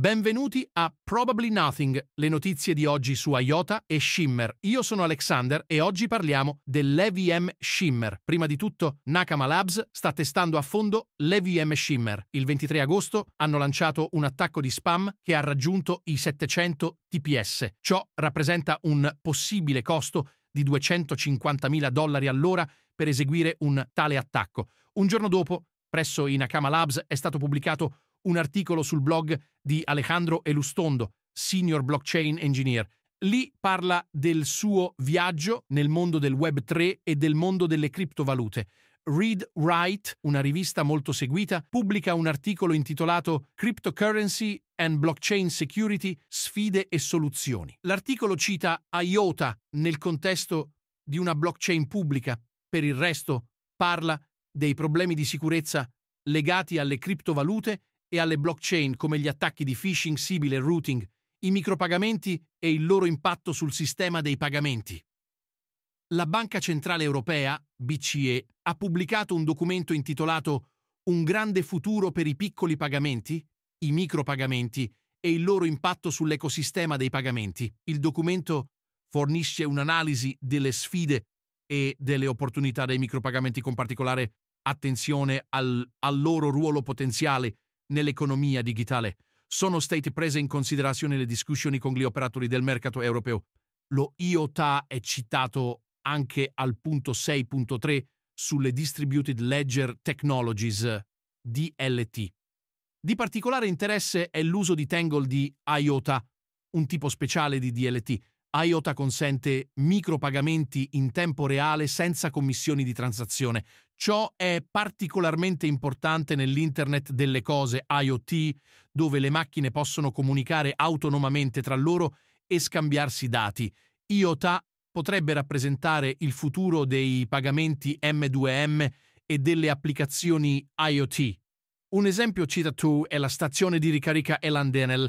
Benvenuti a Probably Nothing, le notizie di oggi su IOTA e Shimmer. Io sono Alexander e oggi parliamo dell'EVM Shimmer. Prima di tutto, Nakama Labs sta testando a fondo l'EVM Shimmer. Il 23 agosto hanno lanciato un attacco di spam che ha raggiunto i 700 TPS. Ciò rappresenta un possibile costo di 250.000 dollari all'ora per eseguire un tale attacco. Un giorno dopo, presso i Nakama Labs, è stato pubblicato un articolo sul blog di Alejandro Elustondo, Senior Blockchain Engineer. Lì parla del suo viaggio nel mondo del Web 3 e del mondo delle criptovalute. Read Write, una rivista molto seguita, pubblica un articolo intitolato Cryptocurrency and Blockchain Security, sfide e soluzioni. L'articolo cita IOTA nel contesto di una blockchain pubblica, per il resto parla dei problemi di sicurezza legati alle criptovalute e alle blockchain come gli attacchi di phishing, sibyl e routing, i micropagamenti e il loro impatto sul sistema dei pagamenti. La Banca Centrale Europea, BCE, ha pubblicato un documento intitolato Un grande futuro per i piccoli pagamenti, i micropagamenti e il loro impatto sull'ecosistema dei pagamenti. Il documento fornisce un'analisi delle sfide e delle opportunità dei micropagamenti con particolare attenzione al, al loro ruolo potenziale nell'economia digitale, sono state prese in considerazione le discussioni con gli operatori del mercato europeo. Lo IOTA è citato anche al punto 6.3 sulle Distributed Ledger Technologies, DLT. Di particolare interesse è l'uso di Tangle di IOTA, un tipo speciale di DLT, IOTA consente micropagamenti in tempo reale senza commissioni di transazione. Ciò è particolarmente importante nell'Internet delle cose IoT, dove le macchine possono comunicare autonomamente tra loro e scambiarsi dati. IOTA potrebbe rappresentare il futuro dei pagamenti M2M e delle applicazioni IoT. Un esempio citato è la stazione di ricarica Elandenel,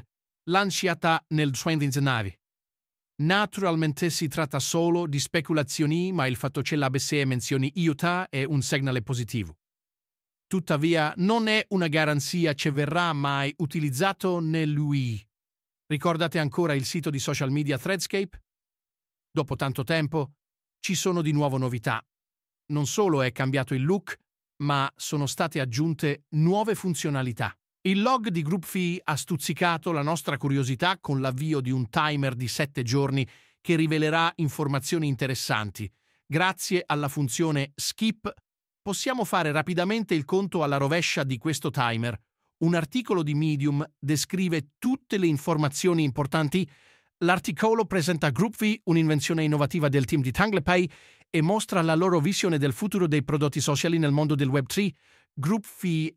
lanciata nel 2019. Naturalmente si tratta solo di speculazioni, ma il fatto che l'ABC menzioni IOTA è un segnale positivo. Tuttavia, non è una garanzia che verrà mai utilizzato nell'UI. Ricordate ancora il sito di social media Threadscape? Dopo tanto tempo, ci sono di nuovo novità. Non solo è cambiato il look, ma sono state aggiunte nuove funzionalità. Il log di GroupFee ha stuzzicato la nostra curiosità con l'avvio di un timer di 7 giorni che rivelerà informazioni interessanti. Grazie alla funzione Skip possiamo fare rapidamente il conto alla rovescia di questo timer. Un articolo di Medium descrive tutte le informazioni importanti. L'articolo presenta GroupFee, un'invenzione innovativa del team di TanglePay, e mostra la loro visione del futuro dei prodotti sociali nel mondo del Web3. Group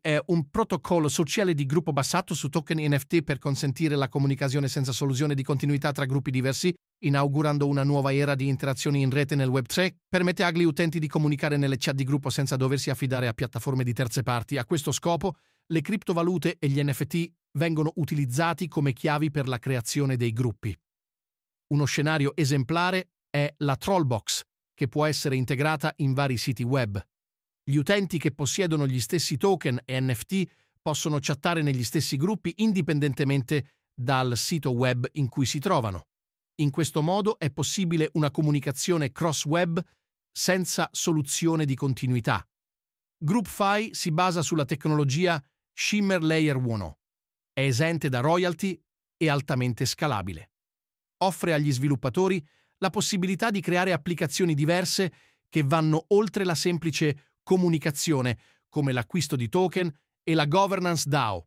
è un protocollo sociale di gruppo basato su token NFT per consentire la comunicazione senza soluzione di continuità tra gruppi diversi, inaugurando una nuova era di interazioni in rete nel Web3, permette agli utenti di comunicare nelle chat di gruppo senza doversi affidare a piattaforme di terze parti. A questo scopo, le criptovalute e gli NFT vengono utilizzati come chiavi per la creazione dei gruppi. Uno scenario esemplare è la Trollbox, che può essere integrata in vari siti web. Gli utenti che possiedono gli stessi token e NFT possono chattare negli stessi gruppi indipendentemente dal sito web in cui si trovano. In questo modo è possibile una comunicazione cross-web senza soluzione di continuità. GroupFi si basa sulla tecnologia Shimmer Layer 1. È esente da royalty e altamente scalabile. Offre agli sviluppatori la possibilità di creare applicazioni diverse che vanno oltre la semplice comunicazione, come l'acquisto di token e la governance DAO.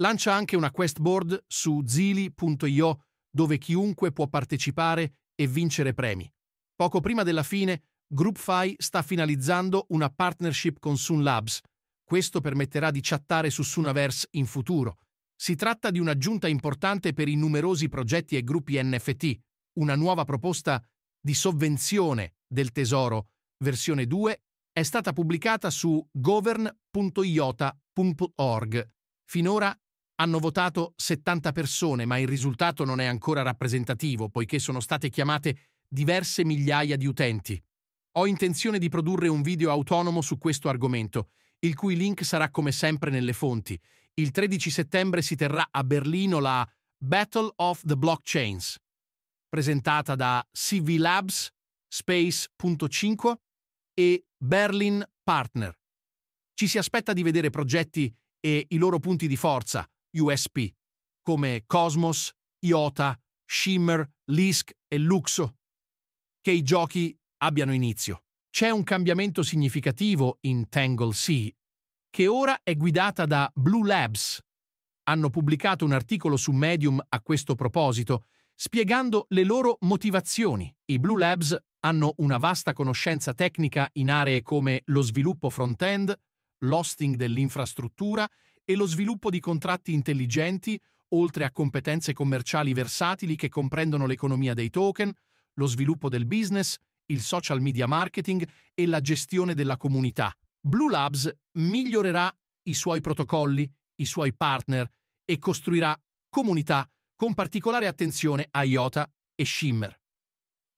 Lancia anche una quest board su zili.io dove chiunque può partecipare e vincere premi. Poco prima della fine, GroupFi sta finalizzando una partnership con Sun Labs. Questo permetterà di chattare su Sunaverse in futuro. Si tratta di un'aggiunta importante per i numerosi progetti e gruppi NFT, una nuova proposta di sovvenzione del tesoro, versione 2 è stata pubblicata su govern.iota.org. Finora hanno votato 70 persone, ma il risultato non è ancora rappresentativo, poiché sono state chiamate diverse migliaia di utenti. Ho intenzione di produrre un video autonomo su questo argomento, il cui link sarà come sempre nelle fonti. Il 13 settembre si terrà a Berlino la Battle of the Blockchains, presentata da CV Labs, Space.5 e Berlin Partner. Ci si aspetta di vedere progetti e i loro punti di forza, USP, come Cosmos, IOTA, Shimmer, Lisk e Luxo. Che i giochi abbiano inizio. C'è un cambiamento significativo in Tangle Sea, che ora è guidata da Blue Labs. Hanno pubblicato un articolo su Medium a questo proposito, spiegando le loro motivazioni. I Blue Labs hanno una vasta conoscenza tecnica in aree come lo sviluppo front-end, l'hosting dell'infrastruttura e lo sviluppo di contratti intelligenti, oltre a competenze commerciali versatili che comprendono l'economia dei token, lo sviluppo del business, il social media marketing e la gestione della comunità. Blue Labs migliorerà i suoi protocolli, i suoi partner e costruirà comunità con particolare attenzione a IOTA e Shimmer.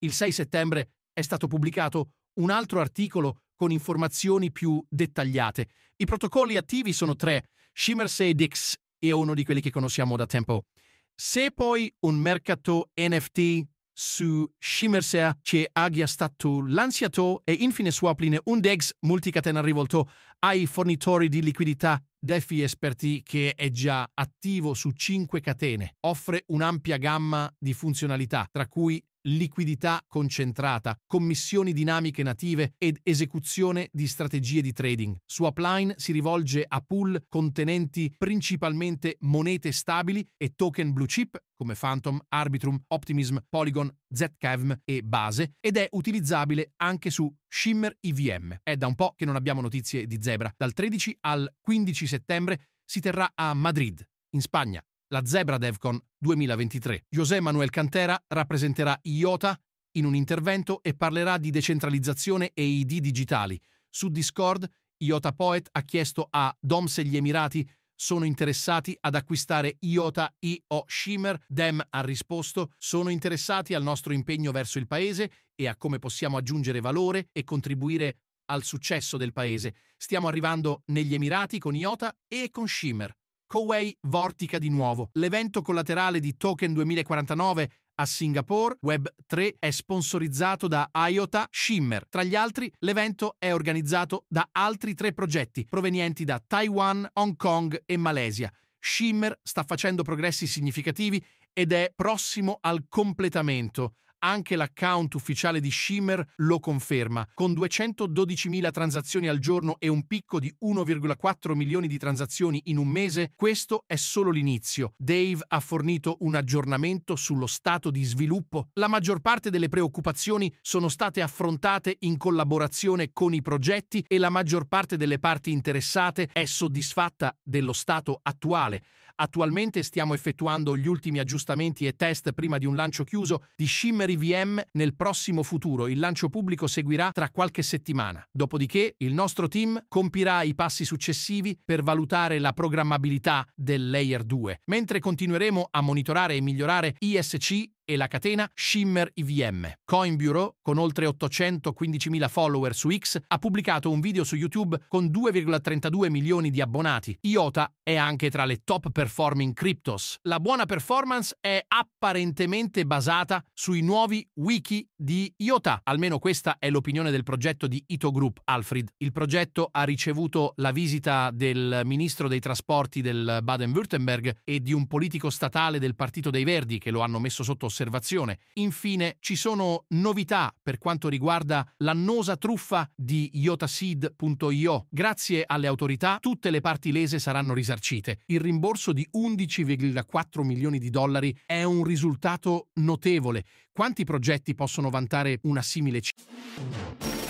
Il 6 settembre è stato pubblicato un altro articolo con informazioni più dettagliate. I protocolli attivi sono tre. Shimmer 6 Dix e uno di quelli che conosciamo da tempo. Se poi un mercato NFT su Shimmersea c'è abbia stato lanciato e infine Swapline un DEX multicatena rivolto ai fornitori di liquidità DeFi Esperti che è già attivo su 5 catene. Offre un'ampia gamma di funzionalità, tra cui liquidità concentrata, commissioni dinamiche native ed esecuzione di strategie di trading. Su Upline si rivolge a pool contenenti principalmente monete stabili e token blue chip come Phantom, Arbitrum, Optimism, Polygon, Zcavm e Base ed è utilizzabile anche su Shimmer IVM. È da un po' che non abbiamo notizie di Zebra. Dal 13 al 15 settembre si terrà a Madrid, in Spagna la Zebra Devcon 2023. José Manuel Cantera rappresenterà IOTA in un intervento e parlerà di decentralizzazione e ID digitali. Su Discord, IOTA Poet ha chiesto a DOMS e gli Emirati sono interessati ad acquistare IOTA IO Shimmer. Dem ha risposto sono interessati al nostro impegno verso il paese e a come possiamo aggiungere valore e contribuire al successo del paese. Stiamo arrivando negli Emirati con IOTA e con Shimmer. Coway vortica di nuovo. L'evento collaterale di Token 2049 a Singapore Web3 è sponsorizzato da IOTA Shimmer. Tra gli altri, l'evento è organizzato da altri tre progetti provenienti da Taiwan, Hong Kong e Malesia. Shimmer sta facendo progressi significativi ed è prossimo al completamento anche l'account ufficiale di Shimmer lo conferma, con 212.000 transazioni al giorno e un picco di 1,4 milioni di transazioni in un mese, questo è solo l'inizio. Dave ha fornito un aggiornamento sullo stato di sviluppo. La maggior parte delle preoccupazioni sono state affrontate in collaborazione con i progetti e la maggior parte delle parti interessate è soddisfatta dello stato attuale. Attualmente stiamo effettuando gli ultimi aggiustamenti e test prima di un lancio chiuso di Shimmery VM nel prossimo futuro. Il lancio pubblico seguirà tra qualche settimana. Dopodiché il nostro team compirà i passi successivi per valutare la programmabilità del layer 2, mentre continueremo a monitorare e migliorare ISC e la catena Shimmer IVM. CoinBureau, con oltre 815.000 follower su X, ha pubblicato un video su YouTube con 2,32 milioni di abbonati. IOTA è anche tra le top performing cryptos. La buona performance è apparentemente basata sui nuovi wiki di IOTA, almeno questa è l'opinione del progetto di Ito Group, Alfred. Il progetto ha ricevuto la visita del ministro dei trasporti del Baden-Württemberg e di un politico statale del Partito dei Verdi che lo hanno messo sotto osservazione. Infine, ci sono novità per quanto riguarda l'annosa truffa di yotaseed.io. Grazie alle autorità, tutte le parti lese saranno risarcite. Il rimborso di 11,4 milioni di dollari è un risultato notevole. Quanti progetti possono vantare una simile cifra?